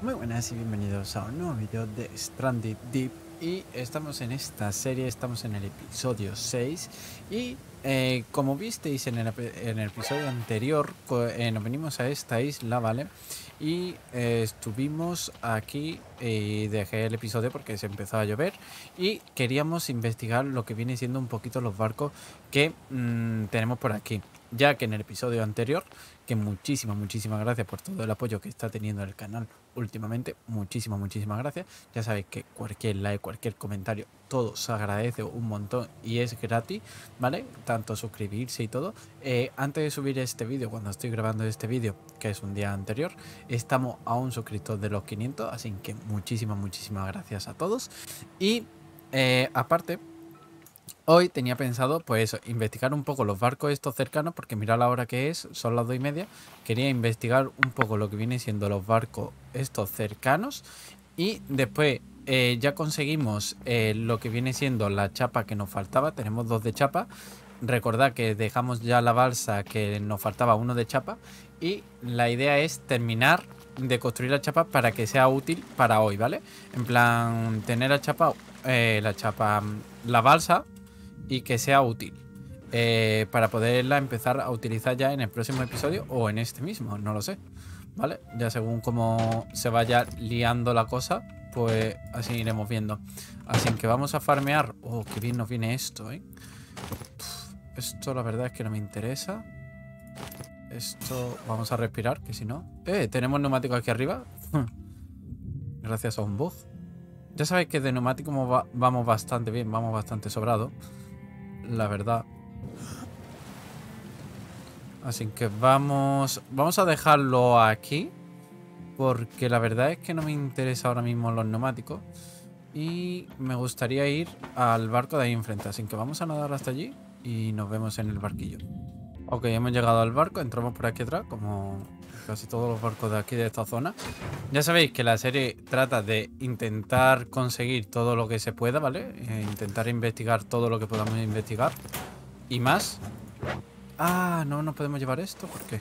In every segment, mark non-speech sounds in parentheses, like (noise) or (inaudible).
Muy buenas y bienvenidos a un nuevo video de Stranded Deep y estamos en esta serie, estamos en el episodio 6 y eh, como visteis en el, episodio anterior eh, nos venimos a esta isla, ¿vale? Y eh, estuvimos aquí y dejé el episodio porque se empezó a llover y queríamos investigar lo que viene siendo un poquito los barcos que mm, tenemos por aquí ya que en el episodio anterior, que muchísimas, muchísimas gracias por todo el apoyo que está teniendo el canal últimamente. Muchísimas, muchísimas gracias. Ya sabéis que cualquier like, cualquier comentario, todo se agradece un montón y es gratis, ¿vale? Tanto suscribirse y todo. Eh, antes de subir este vídeo, cuando estoy grabando este vídeo, que es un día anterior, estamos a un suscriptor de los 500, así que muchísimas, muchísimas gracias a todos. Y eh, aparte Hoy tenía pensado, pues investigar un poco los barcos estos cercanos, porque mira la hora que es, son las dos y media. Quería investigar un poco lo que viene siendo los barcos estos cercanos. Y después eh, ya conseguimos eh, lo que viene siendo la chapa que nos faltaba. Tenemos dos de chapa. Recordad que dejamos ya la balsa que nos faltaba uno de chapa. Y la idea es terminar de construir la chapa para que sea útil para hoy, ¿vale? En plan, tener la chapa, eh, la chapa, mm, la balsa y que sea útil. Eh, para poderla empezar a utilizar ya en el próximo episodio o en este mismo, no lo sé. ¿Vale? Ya según cómo se vaya liando la cosa, pues así iremos viendo. Así que vamos a farmear. Oh, qué bien nos viene esto, ¿eh? esto la verdad es que no me interesa. Esto vamos a respirar, que si no... ¡Eh! Tenemos neumático aquí arriba. (laughs) Gracias a un bug. Ya sabéis que de neumático vamos bastante bien, vamos bastante sobrado la verdad. Así que vamos... Vamos a dejarlo aquí. Porque la verdad es que no me interesa ahora mismo los neumáticos. Y me gustaría ir al barco de ahí enfrente. Así que vamos a nadar hasta allí y nos vemos en el barquillo. Ok, hemos llegado al barco. Entramos por aquí atrás como casi todos los barcos de aquí, de esta zona. Ya sabéis que la serie trata de intentar conseguir todo lo que se pueda, ¿vale? Eh, intentar investigar todo lo que podamos investigar. Y más. Ah, no, no podemos llevar esto, ¿por qué?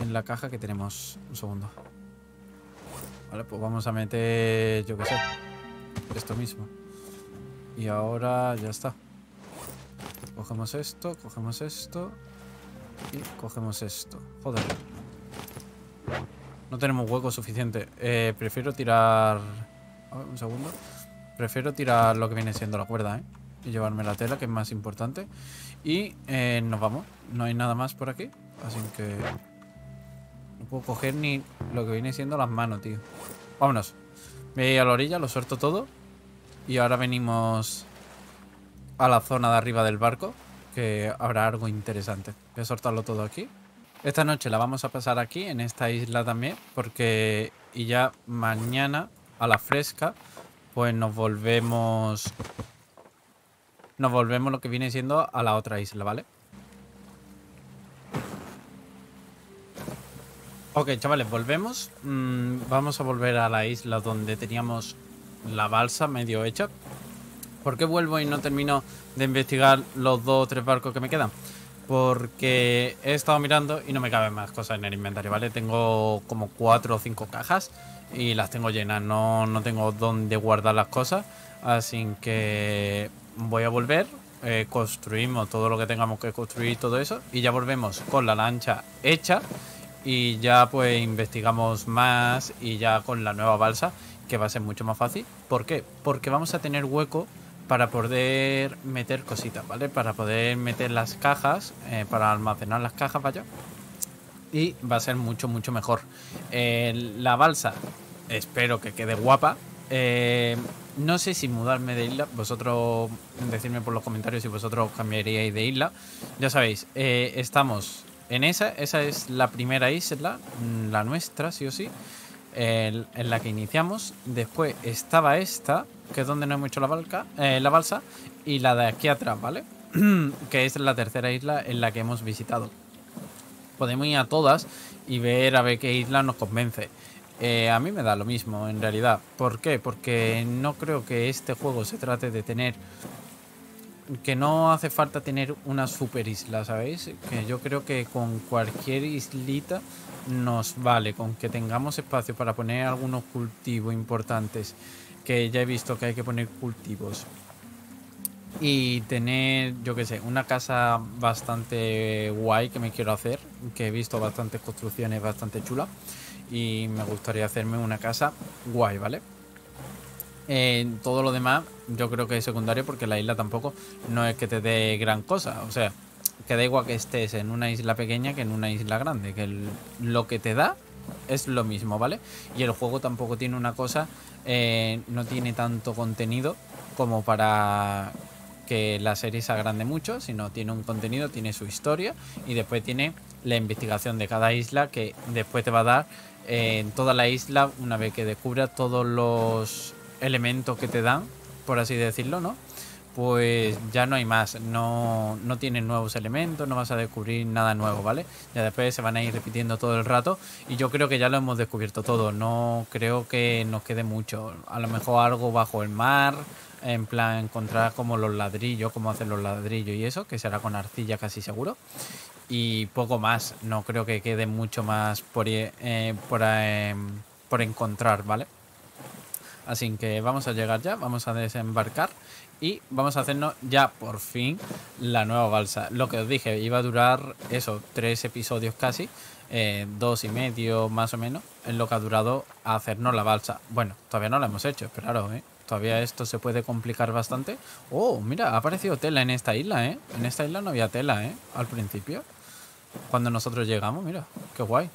En la caja que tenemos. Un segundo. Vale, pues vamos a meter, yo qué sé, esto mismo. Y ahora ya está. Cogemos esto, cogemos esto y cogemos esto. Joder. No tenemos hueco suficiente. Eh, prefiero tirar... A ver, un segundo. Prefiero tirar lo que viene siendo la cuerda, ¿eh? Y llevarme la tela, que es más importante. Y eh, nos vamos. No hay nada más por aquí. Así que... No puedo coger ni lo que viene siendo las manos, tío. Vámonos. Me voy a la orilla, lo suelto todo. Y ahora venimos a la zona de arriba del barco que habrá algo interesante. Voy a soltarlo todo aquí. Esta noche la vamos a pasar aquí, en esta isla también, porque... Y ya mañana, a la fresca, pues nos volvemos... Nos volvemos lo que viene siendo a la otra isla, ¿vale? Ok, chavales, volvemos. Mm, vamos a volver a la isla donde teníamos la balsa medio hecha. ¿Por qué vuelvo y no termino de investigar los dos o tres barcos que me quedan? Porque he estado mirando y no me caben más cosas en el inventario, ¿vale? Tengo como cuatro o cinco cajas y las tengo llenas, no, no tengo dónde guardar las cosas. Así que voy a volver, eh, construimos todo lo que tengamos que construir, todo eso, y ya volvemos con la lancha hecha y ya pues investigamos más y ya con la nueva balsa, que va a ser mucho más fácil. ¿Por qué? Porque vamos a tener hueco para poder meter cositas, ¿vale? Para poder meter las cajas, eh, para almacenar las cajas, vaya. Y va a ser mucho, mucho mejor. la balsa, espero que quede guapa. Eh, no sé si mudarme de isla. Vosotros, decidme por los comentarios si vosotros cambiaríais de isla. Ya sabéis, eh, estamos en esa. Esa es la primera isla, mm, la nuestra, sí o sí. en la que iniciamos. Después estaba esta que es donde no hay mucho la, eh, la balsa, y la de aquí atrás, ¿vale? (clears throat) que es la tercera isla en la que hemos visitado. Podemos ir a todas y ver a ver qué isla nos convence. Eh, a mí me da lo mismo, en realidad. ¿Por qué? Porque no creo que este juego se trate de tener... Que no hace falta tener una super isla, ¿sabéis? Que yo creo que con cualquier islita nos vale, con que tengamos espacio para poner algunos cultivos importantes, que ya he visto que hay que poner cultivos, y tener, yo qué sé, una casa bastante guay que me quiero hacer, que he visto bastantes construcciones bastante chulas, y me gustaría hacerme una casa guay, ¿vale? todo lo demás yo creo que es secundario porque la isla tampoco no es que te dé gran cosa, o sea, que da igual que estés en una isla pequeña que en una isla grande, que lo que te da es lo mismo, ¿vale? Y el juego tampoco tiene una cosa, eh, no tiene tanto contenido como para que la serie se agrande mucho, sino tiene un contenido, tiene su historia y después tiene la investigación de cada isla que después te va a dar eh, en toda la isla una vez que descubra todos los elementos que te dan, por así decirlo, ¿no? pues ya no hay más, no, no tienen nuevos elementos, no vas a descubrir nada nuevo, ¿vale? Ya después se van a ir repitiendo todo el rato y yo creo que ya lo hemos descubierto todo, no creo que nos quede mucho, a lo mejor algo bajo el mar, en plan encontrar como los ladrillos, cómo hacen los ladrillos y eso, que será con arcilla casi seguro, y poco más, no creo que quede mucho más por, eh, por, por encontrar, ¿vale? Así que vamos a llegar ya, vamos a desembarcar y vamos a hacernos ya por fin la nueva balsa. Lo que os dije, iba a durar eso, tres episodios casi. Eh, dos y medio más o menos, en lo que ha durado hacernos la balsa. Bueno, todavía no la hemos hecho, esperaros, ¿eh? Todavía esto se puede complicar bastante. Oh, mira, ha aparecido tela en esta isla, ¿eh? En esta isla no había tela, ¿eh? Al principio. Cuando nosotros llegamos, mira, qué guay.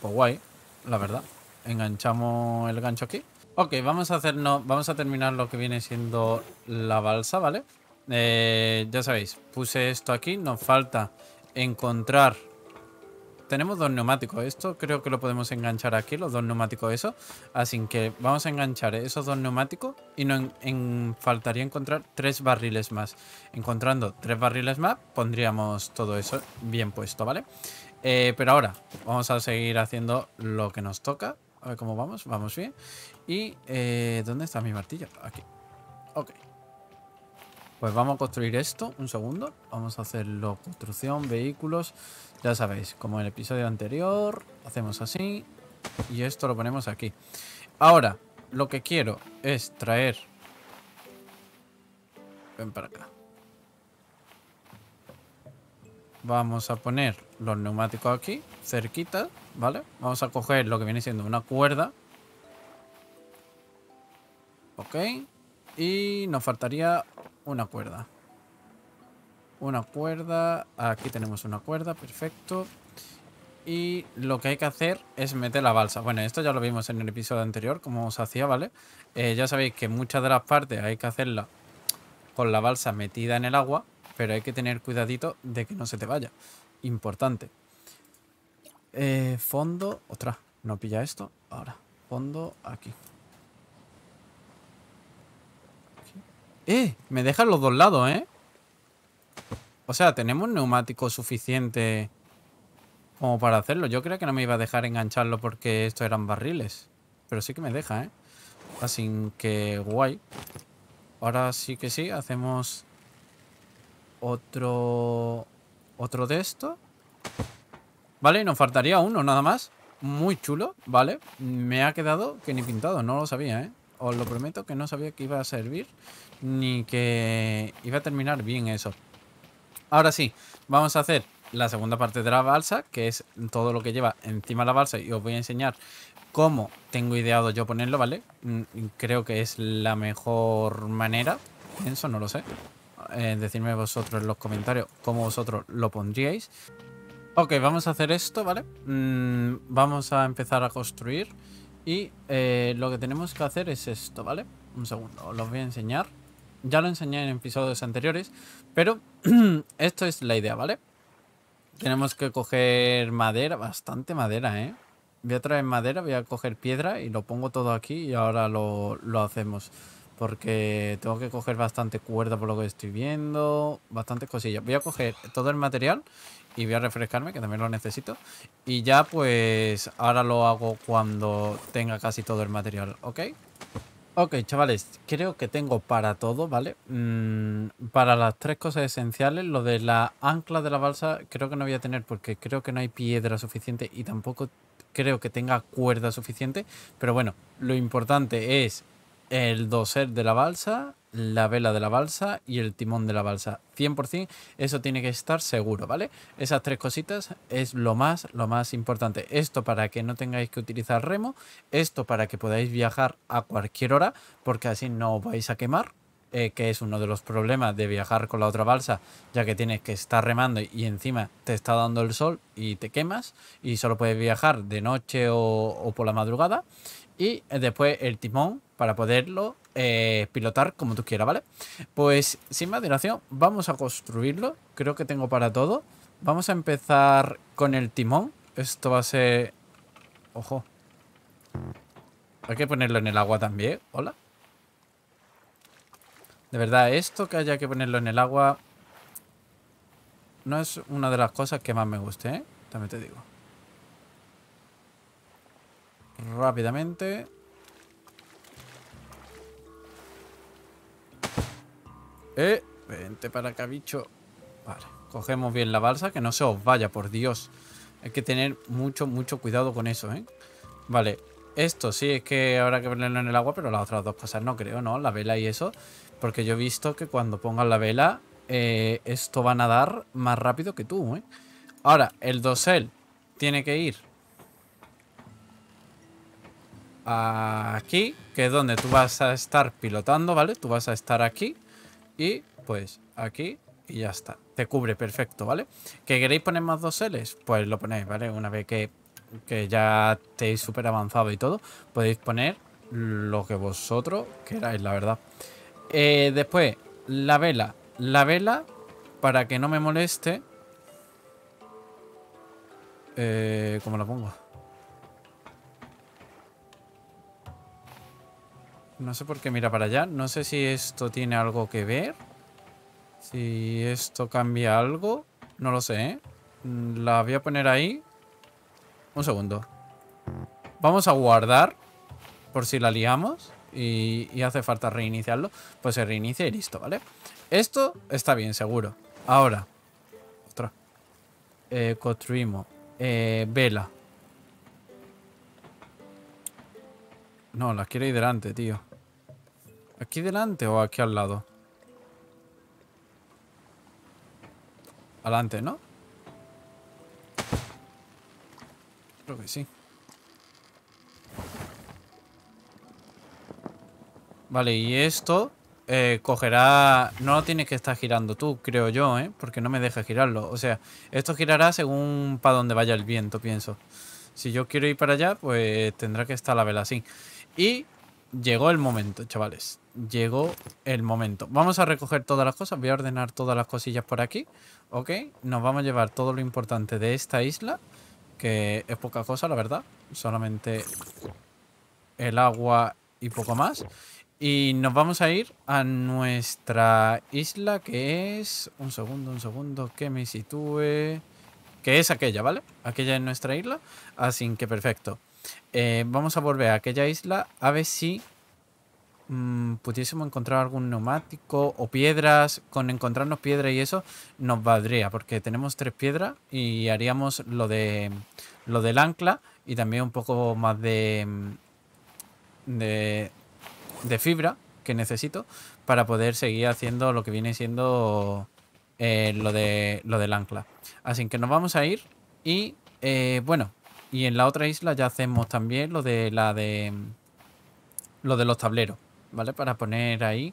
Pues guay, la verdad. Enganchamos el gancho aquí Ok, vamos a hacernos, vamos a terminar lo que viene siendo la balsa, ¿vale? Eh, ya sabéis, puse esto aquí, nos falta encontrar... Tenemos dos neumáticos, esto creo que lo podemos enganchar aquí, los dos neumáticos eso. Así que vamos a enganchar esos dos neumáticos y nos faltaría encontrar tres barriles más. Encontrando tres barriles más, pondríamos todo eso bien puesto, ¿vale? Eh, pero ahora, vamos a seguir haciendo lo que nos toca, a ver cómo vamos. Vamos bien. ¿Y eh, dónde está mi martillo? Aquí. Ok. Pues vamos a construir esto. Un segundo. Vamos a hacerlo. Construcción, vehículos. Ya sabéis, como en el episodio anterior. Hacemos así. Y esto lo ponemos aquí. Ahora, lo que quiero es traer... Ven para acá. Vamos a poner los neumáticos aquí cerquita, ¿vale? Vamos a coger lo que viene siendo una cuerda. Ok. Y nos faltaría una cuerda. Una cuerda. Aquí tenemos una cuerda, perfecto. Y lo que hay que hacer es meter la balsa. Bueno, esto ya lo vimos en el episodio anterior, como os hacía, ¿vale? Eh, ya sabéis que muchas de las partes hay que hacerla con la balsa metida en el agua, pero hay que tener cuidadito de que no se te vaya. Importante. Eh, fondo. otra no pilla esto. Ahora, fondo aquí. ¡Eh! Me dejan los dos lados, ¿eh? O sea, tenemos neumático suficiente como para hacerlo. Yo creo que no me iba a dejar engancharlo porque estos eran barriles. Pero sí que me deja, ¿eh? Así que guay. Ahora sí que sí, hacemos otro, otro de estos Vale, nos faltaría uno nada más. Muy chulo, ¿vale? Me ha quedado que ni pintado, no lo sabía, ¿eh? Os lo prometo que no sabía que iba a servir ni que iba a terminar bien eso. Ahora sí, vamos a hacer la segunda parte de la balsa, que es todo lo que lleva encima la balsa y os voy a enseñar cómo tengo ideado yo ponerlo, ¿vale? Mm, creo que es la mejor manera, pienso, no lo sé. Eh, decirme vosotros en los comentarios cómo vosotros lo pondríais. Ok, vamos a hacer esto, ¿vale? Mm, vamos a empezar a construir. Y eh, lo que tenemos que hacer es esto, ¿vale? Un segundo, os lo voy a enseñar. Ya lo enseñé en episodios anteriores, pero (clears throat) esto es la idea, ¿vale? Tenemos que coger madera, bastante madera, ¿eh? Voy a traer madera, voy a coger piedra y lo pongo todo aquí y ahora lo, lo hacemos. Porque tengo que coger bastante cuerda por lo que estoy viendo. Bastantes cosillas. Voy a coger todo el material y voy a refrescarme, que también lo necesito. Y ya pues ahora lo hago cuando tenga casi todo el material, ¿ok? Ok, chavales, creo que tengo para todo, ¿vale? Mm, para las tres cosas esenciales, lo de la ancla de la balsa creo que no voy a tener porque creo que no hay piedra suficiente y tampoco creo que tenga cuerda suficiente. Pero bueno, lo importante es el doser de la balsa, la vela de la balsa y el timón de la balsa. 100% eso tiene que estar seguro, ¿vale? Esas tres cositas es lo más, lo más importante. Esto para que no tengáis que utilizar remo, esto para que podáis viajar a cualquier hora, porque así no os vais a quemar, eh, que es uno de los problemas de viajar con la otra balsa, ya que tienes que estar remando y encima te está dando el sol y te quemas y solo puedes viajar de noche o por la madrugada. Y después el timón, para poderlo eh, pilotar como tú quieras, ¿vale? Pues sin más dilación, vamos a construirlo. Creo que tengo para todo. Vamos a empezar con el timón. Esto va a ser... Ojo. Hay que ponerlo en el agua también. Hola. De verdad, esto que haya que ponerlo en el agua... No es una de las cosas que más me guste, ¿eh? También te digo. Rápidamente. Eh, vente para acá, bicho. Vale, cogemos bien la balsa, que no se os vaya, por Dios. Hay que tener mucho, mucho cuidado con eso, ¿eh? Vale, esto sí es que habrá que ponerlo en el agua, pero las otras dos cosas no creo, ¿no? La vela y eso. Porque yo he visto que cuando pongan la vela, eh, esto va a nadar más rápido que tú, ¿eh? Ahora, el dosel tiene que ir aquí, que es donde tú vas a estar pilotando, ¿vale? Tú vas a estar aquí y pues aquí y ya está. Te cubre perfecto, ¿vale? ¿Que queréis poner más dos Pues lo ponéis, ¿vale? Una vez que, que ya estéis súper avanzado y todo, podéis poner lo que vosotros queráis, la verdad. Eh, después, la vela. La vela, para que no me moleste... Eh, ¿Cómo la pongo? No sé por qué mira para allá. No sé si esto tiene algo que ver. Si esto cambia algo. No lo sé, ¿eh? mm, La voy a poner ahí. Un segundo. Vamos a guardar. Por si la liamos. Y, hace falta reiniciarlo. Pues se reinicia y listo, ¿vale? Esto está bien, seguro. Ahora. Otra. Eh, Construimos. Eh, vela. No, las quiero ir delante, tío. ¿Aquí delante o aquí al lado? Adelante, ¿no? Creo que sí. Vale, y esto eh, cogerá... No lo tienes que estar girando tú, creo yo, ¿eh? Porque no me deja girarlo. O sea, esto girará según para donde vaya el viento, pienso. Si yo quiero ir para allá, pues tendrá que estar la vela así. Y llegó el momento, chavales. Llegó el momento. Vamos a recoger todas las cosas. Voy a ordenar todas las cosillas por aquí. ¿Ok? Nos vamos a llevar todo lo importante de esta isla. Que es poca cosa, la verdad. Solamente el agua y poco más. Y nos vamos a ir a nuestra isla que es... Un segundo, un segundo, que me sitúe... Que es aquella, ¿vale? Aquella es nuestra isla. Así que perfecto. Eh, vamos a volver a aquella isla a ver si mm, pudiésemos encontrar algún neumático o piedras. Con encontrarnos piedras y eso nos valdría, porque tenemos tres piedras y haríamos lo de lo del ancla y también un poco más de, mm, de, de fibra que necesito para poder seguir haciendo lo que viene siendo eh, lo, de, lo del ancla. Así que nos vamos a ir y eh, bueno, y en la otra isla ya hacemos también lo de la de lo de los tableros, ¿vale? Para poner ahí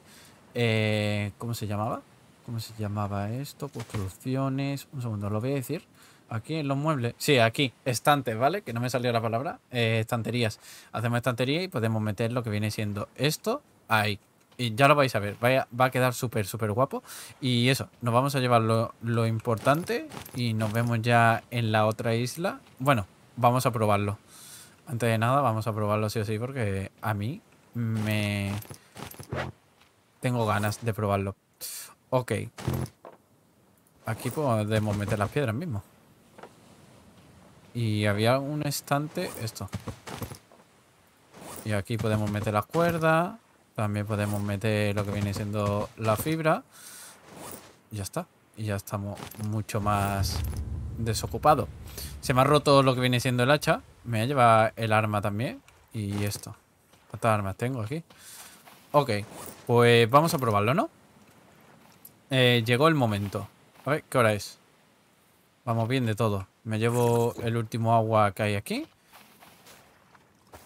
eh, ¿cómo se llamaba? ¿Cómo se llamaba esto? Construcciones. Un segundo, lo voy a decir. Aquí en los muebles. Sí, aquí. Estantes, ¿vale? Que no me salió la palabra. Eh, estanterías. Hacemos estantería y podemos meter lo que viene siendo esto ahí. Y ya lo vais a ver. va a quedar súper, súper guapo. Y eso, nos vamos a llevar lo importante. Y nos vemos ya en la otra isla. Bueno, vamos a probarlo. Antes de nada, vamos a probarlo sí o sí, porque a mí me... Tengo ganas de probarlo. Ok. Aquí podemos meter las piedras mismo. Y había un estante, esto. Y aquí podemos meter las cuerdas. También podemos meter lo que viene siendo la fibra. Ya está. Y ya estamos mucho más desocupado. Se me ha roto lo que viene siendo el hacha. Me voy a el arma también. Y esto. ¿Cuántas armas tengo aquí? Ok, pues vamos a probarlo, ¿no? Eh, llegó el momento. A ver, ¿qué hora es? Vamos bien de todo. Me llevo el último agua que hay aquí.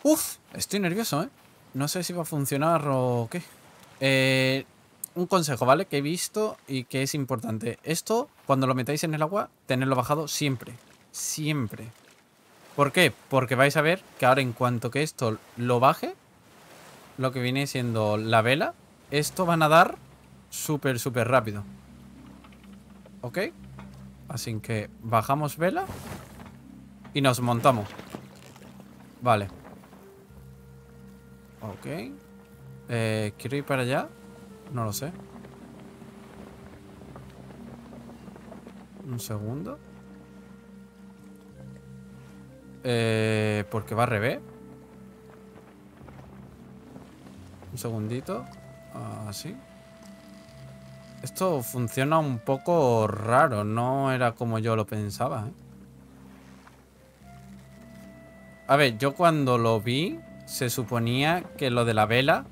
Uf, estoy nervioso, ¿eh? No sé si va a funcionar o qué. Eh, un consejo, ¿vale? Que he visto y que es importante. Esto, cuando lo metáis en el agua, tenerlo bajado siempre. Siempre. ¿Por qué? Porque vais a ver que ahora en cuanto que esto lo baje, lo que viene siendo la vela, esto va a nadar súper, súper rápido. ¿Ok? Así que bajamos vela y nos montamos. Vale. Ok. Eh, quiero ir para allá. No lo sé. Un segundo. Eh, porque va al revés. Un segundito. Así. Ah, Esto funciona un poco raro. No era como yo lo pensaba. ¿eh? A ver, yo cuando lo vi, se suponía que lo de la vela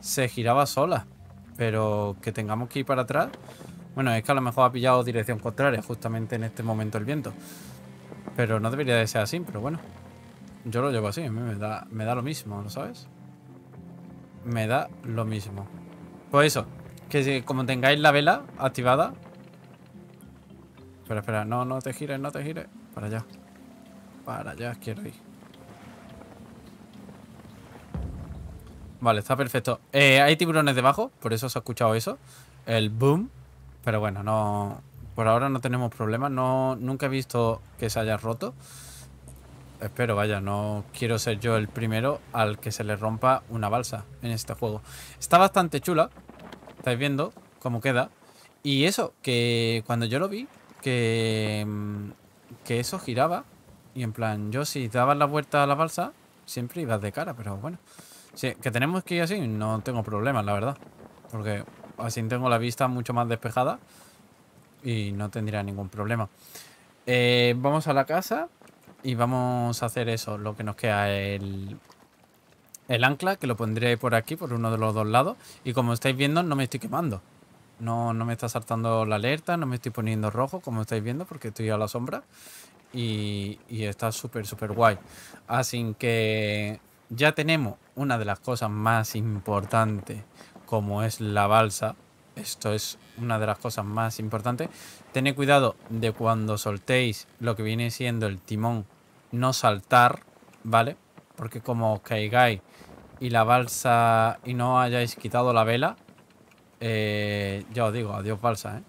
se giraba sola. Pero que tengamos que ir para atrás. Bueno, es que a lo mejor ha pillado dirección contraria justamente en este momento el viento. Pero no debería de ser así, pero bueno. Yo lo llevo así, me da, me da lo mismo, ¿no sabes? Me da lo mismo. Pues eso, que como tengáis la vela activada... Espera, espera, no, no te gires, no te gires. Para allá. Para allá quiero ir. Vale, está perfecto. Eh, hay tiburones debajo, por eso se ha escuchado eso. El boom. Pero bueno, no. Por ahora no tenemos problemas. No, nunca he visto que se haya roto. Espero, vaya, no quiero ser yo el primero al que se le rompa una balsa en este juego. Está bastante chula. Estáis viendo cómo queda. Y eso, que cuando yo lo vi, que, mm, que eso giraba. Y en plan, yo si dabas la vuelta a la balsa, siempre ibas de cara, pero bueno. Sí, que tenemos que ir así, no tengo problemas, la verdad. Porque así tengo la vista mucho más despejada y no tendría ningún problema. Eh, vamos a la casa y vamos a hacer eso, lo que nos queda, el, el ancla, que lo pondré por aquí, por uno de los dos lados. Y como estáis viendo, no me estoy quemando. No, no me está saltando la alerta, no me estoy poniendo rojo, como estáis viendo, porque estoy a la sombra. Y, y está súper, súper guay. Así que ya tenemos una de las cosas más importantes, como es la balsa. Esto es una de las cosas más importantes. Tened cuidado de cuando soltéis lo que viene siendo el timón, no saltar, ¿vale? Porque como os caigáis y la balsa y no hayáis quitado la vela, eh, ya os digo, adiós balsa, ¿eh?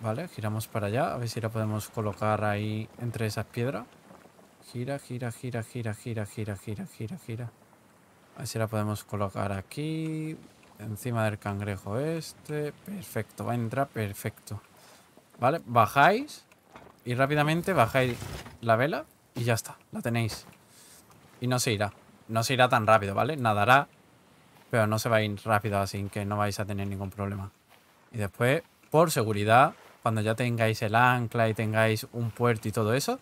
Vale, giramos para allá, a ver si la podemos colocar ahí entre esas piedras. Gira, gira, gira, gira, gira, gira, gira, gira, gira. A ver si la podemos colocar aquí. Encima del cangrejo este. Perfecto, va a entrar perfecto. ¿Vale? Bajáis. Y rápidamente bajáis la vela. Y ya está, la tenéis. Y no se irá. No se irá tan rápido, ¿vale? Nadará. Pero no se va a ir rápido, así que no vais a tener ningún problema. Y después, por seguridad, cuando ya tengáis el ancla y tengáis un puerto y todo eso,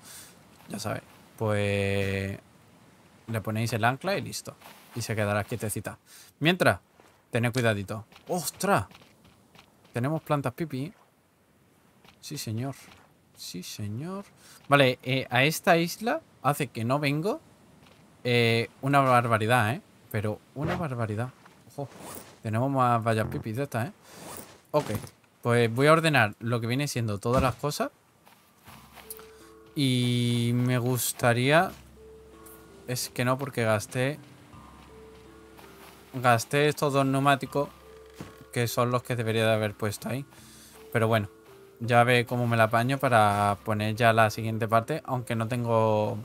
ya sabéis pues le ponéis el ancla y listo. Y se quedará quietecita. Mientras, tened cuidadito. ¡Ostras! Tenemos plantas pipi. Sí, señor. Sí, señor. Vale, eh, a esta isla hace que no vengo. Eh, una barbaridad, ¿eh? Pero una barbaridad. Ojo. Tenemos más vallas pipi de estas, ¿eh? Ok. Pues voy a ordenar lo que viene siendo todas las cosas. Y me gustaría es que no, porque gasté... Gasté estos dos neumáticos, que son los que debería de haber puesto ahí. Pero bueno, ya ve cómo me la apaño para poner ya la siguiente parte, aunque no tengo...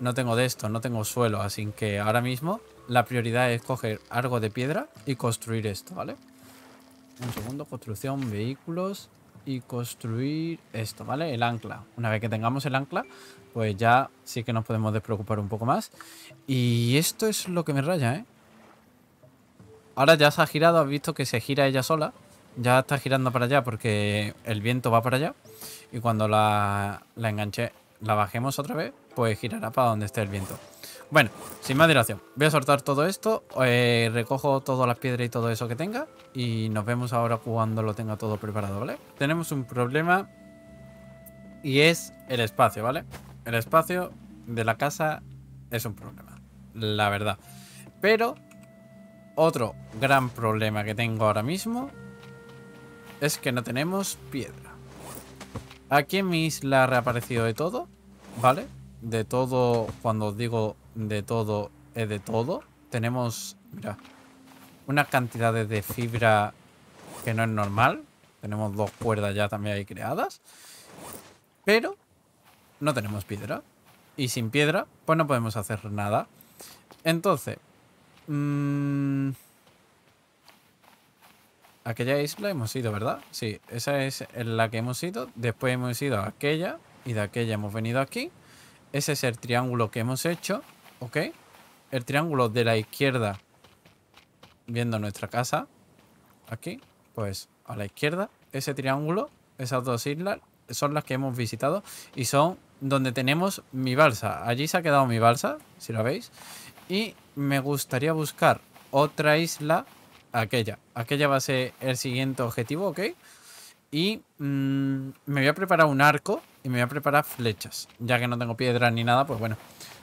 No tengo de esto, no tengo suelo, así que ahora mismo la prioridad es coger algo de piedra y construir esto, ¿vale? Un segundo, construcción, vehículos y construir esto, ¿vale? El ancla. Una vez que tengamos el ancla, pues ya sí que nos podemos despreocupar un poco más. Y esto es lo que me raya, ¿eh? Ahora ya se ha girado, has visto que se gira ella sola. Ya está girando para allá porque el viento va para allá. Y cuando la, la enganche, la bajemos otra vez, pues girará para donde esté el viento. Bueno, sin más dilación, voy a soltar todo esto, eh, recojo todas las piedras y todo eso que tenga y nos vemos ahora cuando lo tenga todo preparado, ¿vale? Tenemos un problema y es el espacio, ¿vale? El espacio de la casa es un problema, la verdad. Pero otro gran problema que tengo ahora mismo es que no tenemos piedra. Aquí en mi isla ha reaparecido de todo, ¿vale? De todo, cuando os digo de todo es eh, de todo. Tenemos, mira, unas cantidades de fibra que no es normal. Tenemos dos cuerdas ya también ahí creadas. Pero no tenemos piedra. Y sin piedra, pues no podemos hacer nada. Entonces, mm, aquella isla hemos ido, ¿verdad? Sí, esa es la que hemos ido. Después hemos ido a aquella y de aquella hemos venido aquí. Ese es el triángulo que hemos hecho. Ok. El triángulo de la izquierda, viendo nuestra casa, aquí, pues a la izquierda, ese triángulo, esas dos islas, son las que hemos visitado y son donde tenemos mi balsa. Allí se ha quedado mi balsa, si la veis. Y me gustaría buscar otra isla, aquella. Aquella va a ser el siguiente objetivo, ¿ok? Y mm, me voy a preparar un arco y me voy a preparar flechas. Ya que no tengo piedras ni nada, pues bueno.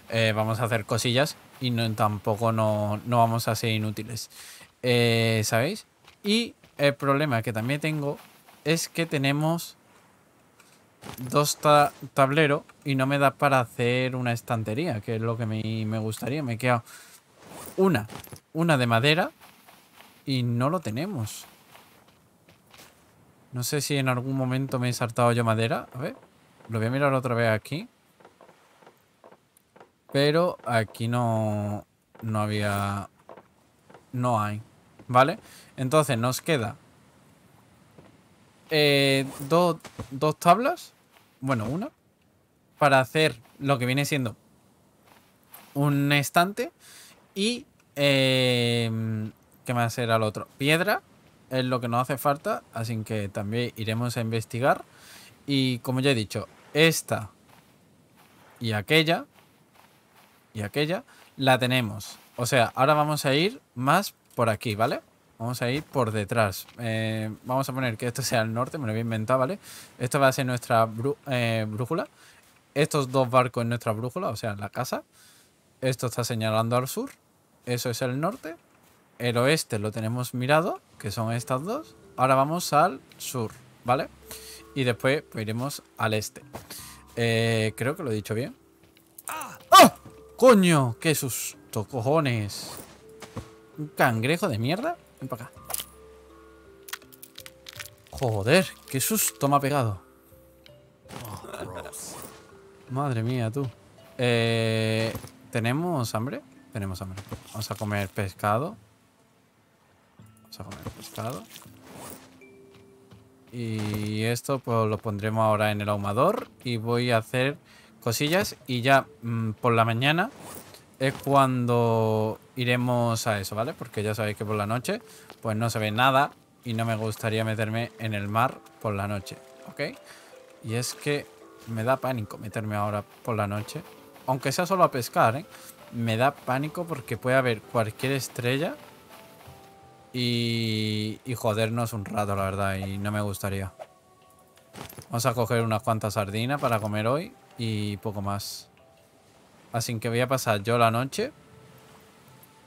Eh, vamos a hacer cosillas y tampoco no, vamos a ser inútiles. Eh, ¿Sabéis? Y el problema que también tengo es que tenemos dos tableros y no me da para hacer una estantería, que es lo que me, gustaría. Me queda una, una de madera y no lo tenemos. No sé si en algún momento me he saltado yo madera. A ver, lo voy a mirar otra vez aquí. Pero aquí no, no había... No hay, ¿vale? Entonces nos queda... Eh, dos tablas, bueno, una, para hacer lo que viene siendo un estante y... Eh, ¿Qué más será el otro? Piedra es lo que nos hace falta, así que también iremos a investigar. Y como ya he dicho, esta y aquella y aquella, la tenemos. O sea, ahora vamos a ir más por aquí, ¿vale? Vamos a ir por detrás. Eh, vamos a poner que esto sea el norte, me lo había inventado ¿vale? Esto va a ser nuestra eh, brújula. Estos dos barcos en nuestra brújula, o sea, la casa. Esto está señalando al sur. Eso es el norte. El oeste lo tenemos mirado, que son estas dos. Ahora vamos al sur, ¿vale? Y después pues, iremos al este. Eh, creo que lo he dicho bien. Ah, ¡Coño! ¡Qué susto, cojones! ¿Un cangrejo de mierda? Ven para acá. Joder, qué susto me ha pegado. Madre mía, tú. Eh, ¿Tenemos hambre? Tenemos hambre. Vamos a comer pescado. Vamos a comer pescado. Y esto pues lo pondremos ahora en el ahumador. Y voy a hacer cosillas y ya mm, por la mañana es cuando iremos a eso, ¿vale? Porque ya sabéis que por la noche pues no se ve nada y no me gustaría meterme en el mar por la noche, ¿ok? Y es que me da pánico meterme ahora por la noche, aunque sea solo a pescar, ¿eh? Me da pánico porque puede haber cualquier estrella y jodernos un rato, la verdad, y no me gustaría. Vamos a coger unas cuantas sardinas para comer hoy y poco más. Así que voy a pasar yo la noche.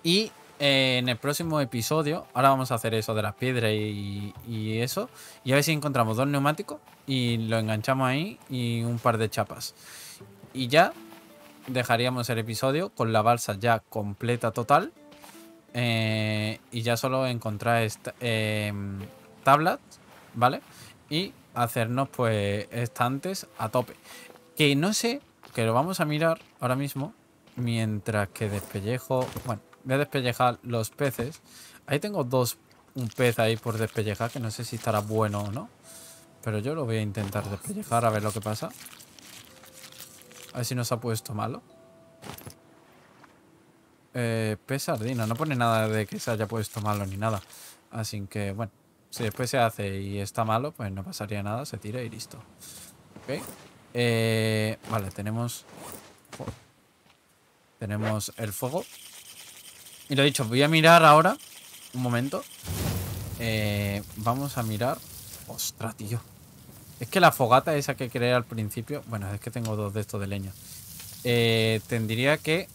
Y eh, en el próximo episodio, ahora vamos a hacer eso de las piedras y, eso. Y a ver si encontramos dos neumáticos y lo enganchamos ahí y un par de chapas. Y ya dejaríamos el episodio con la balsa ya completa total. Eh, y ya solo encontrar esta, em, tablas, ¿vale? Y hacernos pues estantes a tope. Que no sé, que lo vamos a mirar ahora mismo. Mientras que despellejo... Bueno, voy a despellejar los peces. Ahí tengo dos, un pez ahí por despellejar, que no sé si estará bueno o no. Pero yo lo voy a intentar despellejar a ver lo que pasa. A ver si nos ha puesto malo. Eh, pez sardina. No pone nada de que se haya puesto malo ni nada. Así que, bueno. Si después se hace y está malo, pues no pasaría nada. Se tira y listo. ¿Ok? Eh, vale, tenemos... Tenemos el fuego. Y lo he dicho, voy a mirar ahora. Un momento. Eh, vamos a mirar. Ostras, tío. Es que la fogata esa que creé al principio... Bueno, es que tengo dos de estos de leña. Eh, tendría que...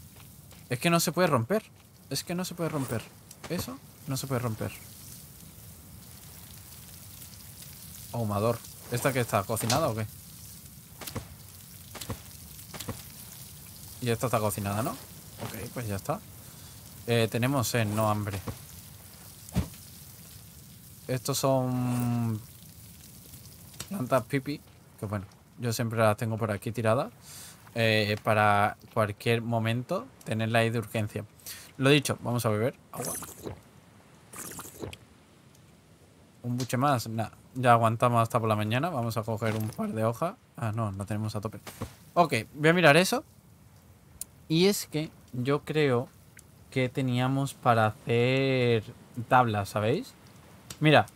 Es que no se puede romper. Es que no se puede romper. Eso no se puede romper. Ahumador. ¿Esta que está cocinada o qué? Y esta está cocinada, ¿no? Ok, pues ya está. Eh, tenemos sed, no hambre. Estos son plantas pipi, que bueno, yo siempre las tengo por aquí tiradas. Eh, para cualquier momento tenerla ahí de urgencia. Lo dicho, vamos a beber agua. Un buche más, Ya aguantamos hasta por la mañana. Vamos a coger un par de hojas. Ah, no, no tenemos a tope. Ok, voy a mirar eso. Y es que yo creo que teníamos para hacer tablas, ¿sabéis? Mira,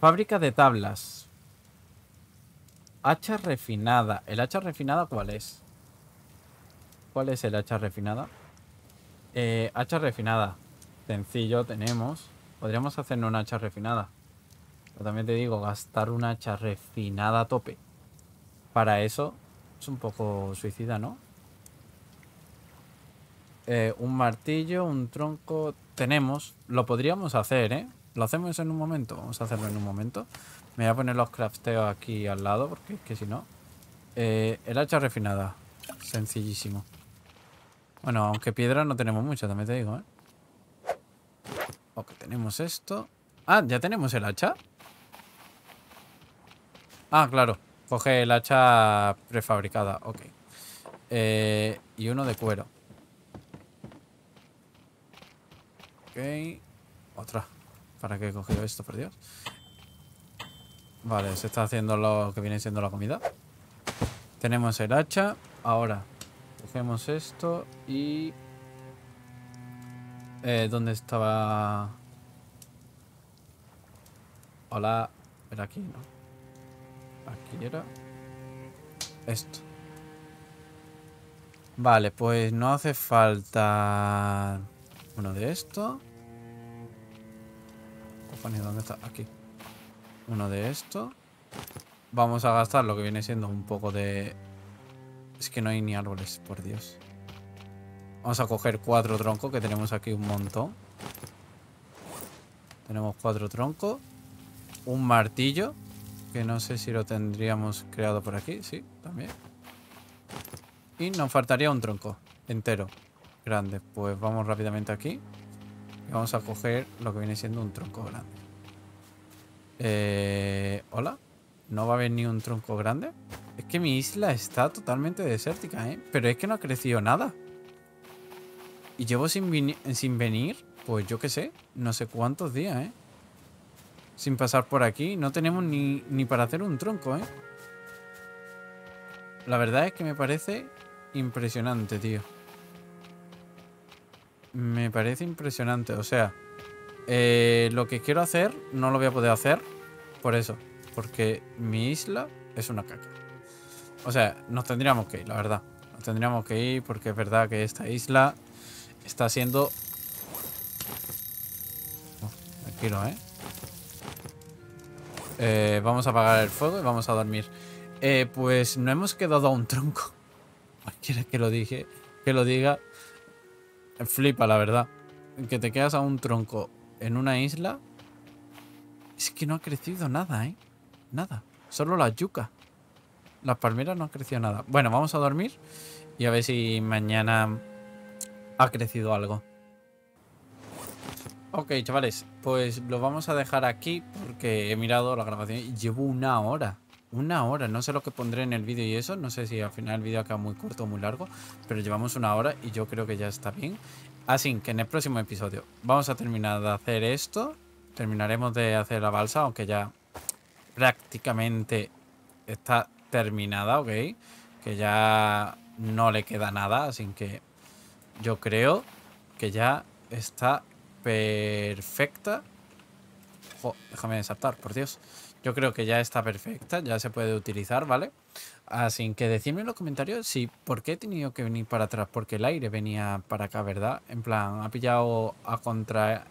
fábrica de tablas. Hacha refinada. ¿El hacha refinada cuál es? ¿Cuál es el hacha refinada? Eh, hacha refinada. Sencillo, tenemos. Podríamos hacernos una hacha refinada. Pero también te digo, gastar una hacha refinada a tope. Para eso es un poco suicida, ¿no? Eh, un martillo, un tronco. Tenemos, lo podríamos hacer, ¿eh? Lo hacemos en un momento, vamos a hacerlo en un momento. Me voy a poner los crafteos aquí al lado, porque es que si no... Eh, el hacha refinada, sencillísimo. Bueno, aunque piedra no tenemos mucha, también te digo, ¿eh? Ok, tenemos esto. Ah, ¿ya tenemos el hacha? Ah, claro. Coge el hacha prefabricada, ok. Eh, y uno de cuero. Ok. Otra. ¿Para qué he cogido esto, por Dios? Vale, se está haciendo lo que viene siendo la comida. Tenemos el hacha. Ahora, cogemos esto y... Eh, ¿Dónde estaba...? Hola. Era aquí, ¿no? Aquí era... Esto. Vale, pues no hace falta... Uno de esto. ¿dónde está? Aquí. Uno de esto. Vamos a gastar lo que viene siendo un poco de... Es que no hay ni árboles, por Dios. Vamos a coger cuatro troncos, que tenemos aquí un montón. Tenemos cuatro troncos. Un martillo, que no sé si lo tendríamos creado por aquí. Sí, también. Y nos faltaría un tronco entero grande. Pues vamos rápidamente aquí. Y vamos a coger lo que viene siendo un tronco grande. Eh, Hola. No va a haber ni un tronco grande. Es que mi isla está totalmente desértica, ¿eh? Pero es que no ha crecido nada. Y llevo sin, sin venir, pues yo qué sé, no sé cuántos días, ¿eh? Sin pasar por aquí. No tenemos ni, ni para hacer un tronco, ¿eh? La verdad es que me parece impresionante, tío. Me parece impresionante. O sea, eh, lo que quiero hacer no lo voy a poder hacer por eso. Porque mi isla es una caca. O sea, nos tendríamos que ir, la verdad. Nos tendríamos que ir porque es verdad que esta isla está siendo... tranquilo, oh, ¿eh? ¿eh? Vamos a apagar el fuego y vamos a dormir. Eh, pues no hemos quedado a un tronco. Cualquiera (laughs) que lo dije, que lo diga, Flipa, la verdad. Que te quedas a un tronco en una isla. Es que no ha crecido nada, ¿eh? Nada. Solo la yuca. Las palmeras no han crecido nada. Bueno, vamos a dormir y a ver si mañana ha crecido algo. Ok, chavales, pues lo vamos a dejar aquí porque he mirado la grabación y llevo una hora una hora. No sé lo que pondré en el vídeo y eso. No sé si al final el vídeo acaba muy corto o muy largo. Pero llevamos una hora y yo creo que ya está bien. Así que en el próximo episodio vamos a terminar de hacer esto. Terminaremos de hacer la balsa, aunque ya prácticamente está terminada, ¿ok? Que ya no le queda nada, así que yo creo que ya está perfecta. déjame desatar, por Dios. Yo creo que ya está perfecta, ya se puede utilizar, ¿vale? Así ah, que decidme en los comentarios si por qué he tenido que venir para atrás, porque el aire venía para acá, ¿verdad? En plan, ha pillado a contra...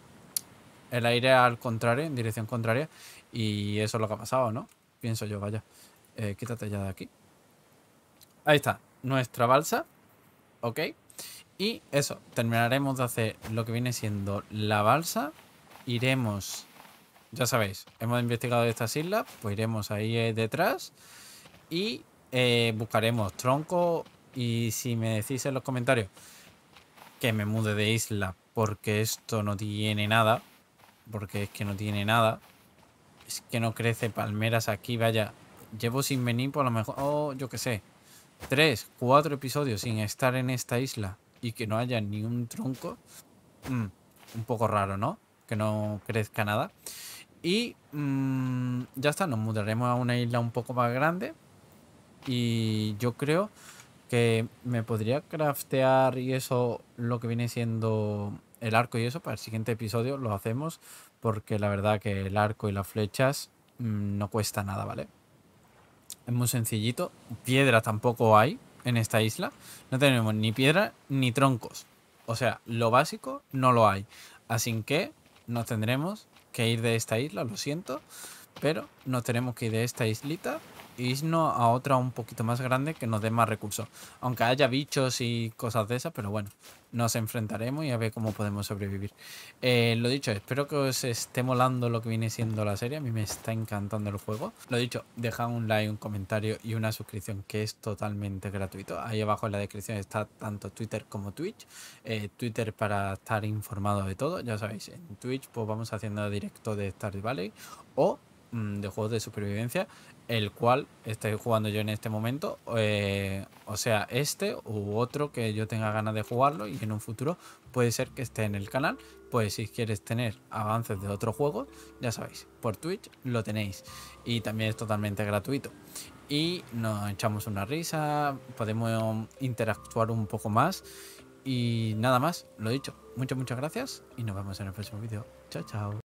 El aire al contrario, en dirección contraria, y eso es lo que ha pasado, ¿no? Pienso yo, vaya. Eh, quítate ya de aquí. Ahí está, nuestra balsa, ¿ok? Y eso, terminaremos de hacer lo que viene siendo la balsa, iremos ya sabéis, hemos investigado estas islas, pues iremos ahí eh, detrás y eh, buscaremos tronco y si me decís en los comentarios que me mude de isla porque esto no tiene nada, porque es que no tiene nada, es que no crece palmeras aquí, vaya, llevo sin venir por lo mejor, oh, yo qué sé, tres, cuatro episodios sin estar en esta isla y que no haya ni un tronco, mm, un poco raro, ¿no? Que no crezca nada. Y mm, ya está, nos mudaremos a una isla un poco más grande. Y yo creo que me podría craftear y eso, lo que viene siendo el arco y eso, para el siguiente episodio lo hacemos. Porque la verdad que el arco y las flechas mm, no cuesta nada, ¿vale? Es muy sencillito. Piedra tampoco hay en esta isla. No tenemos ni piedra ni troncos. O sea, lo básico no lo hay. Así que no tendremos que ir de esta isla, lo siento, pero no tenemos que ir de esta islita a otra un poquito más grande que nos dé más recursos. Aunque haya bichos y cosas de esas, pero bueno, nos enfrentaremos y a ver cómo podemos sobrevivir. Eh, lo dicho, espero que os esté molando lo que viene siendo la serie. A mí me está encantando el juego. Lo dicho, dejad un like, un comentario y una suscripción que es totalmente gratuito. Ahí abajo en la descripción está tanto Twitter como Twitch. Eh, Twitter para estar informado de todo. Ya sabéis, en Twitch pues vamos haciendo directo de Stardew Valley o mm, de juegos de supervivencia el cual estoy jugando yo en este momento, eh, o sea, este u otro que yo tenga ganas de jugarlo y en un futuro puede ser que esté en el canal, pues si quieres tener avances de otro juego, ya sabéis, por Twitch lo tenéis y también es totalmente gratuito. Y nos echamos una risa, podemos interactuar un poco más y nada más, lo dicho, muchas muchas gracias y nos vemos en el próximo vídeo. Chao, chao.